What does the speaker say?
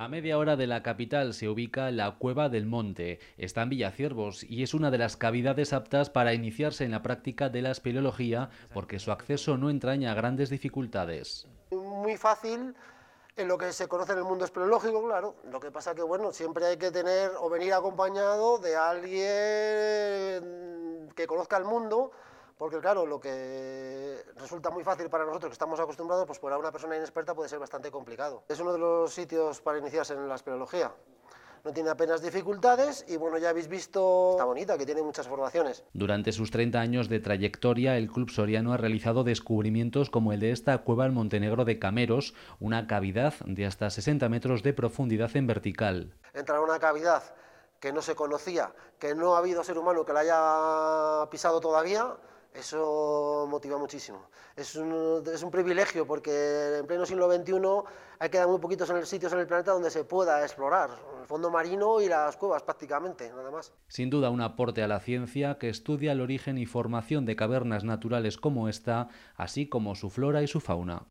A media hora de la capital se ubica la Cueva del Monte. Está en Villaciervos y es una de las cavidades aptas para iniciarse en la práctica de la espeleología porque su acceso no entraña grandes dificultades. Muy fácil en lo que se conoce en el mundo espeleológico, claro. Lo que pasa es que bueno, siempre hay que tener o venir acompañado de alguien que conozca el mundo porque claro, lo que resulta muy fácil para nosotros que estamos acostumbrados, pues para una persona inexperta puede ser bastante complicado. Es uno de los sitios para iniciarse en la espeleología no tiene apenas dificultades y bueno, ya habéis visto, está bonita, que tiene muchas formaciones. Durante sus 30 años de trayectoria, el Club Soriano ha realizado descubrimientos como el de esta cueva en Montenegro de Cameros, una cavidad de hasta 60 metros de profundidad en vertical. Entrar a una cavidad que no se conocía, que no ha habido ser humano que la haya pisado todavía, eso motiva muchísimo. Es un, privilegio porque en pleno siglo XXI hay que muy poquitos sitios en el planeta donde se pueda explorar. El fondo marino y las cuevas prácticamente, nada más. Sin duda un aporte a la ciencia que estudia el origen y formación de cavernas naturales como esta, así como su flora y su fauna.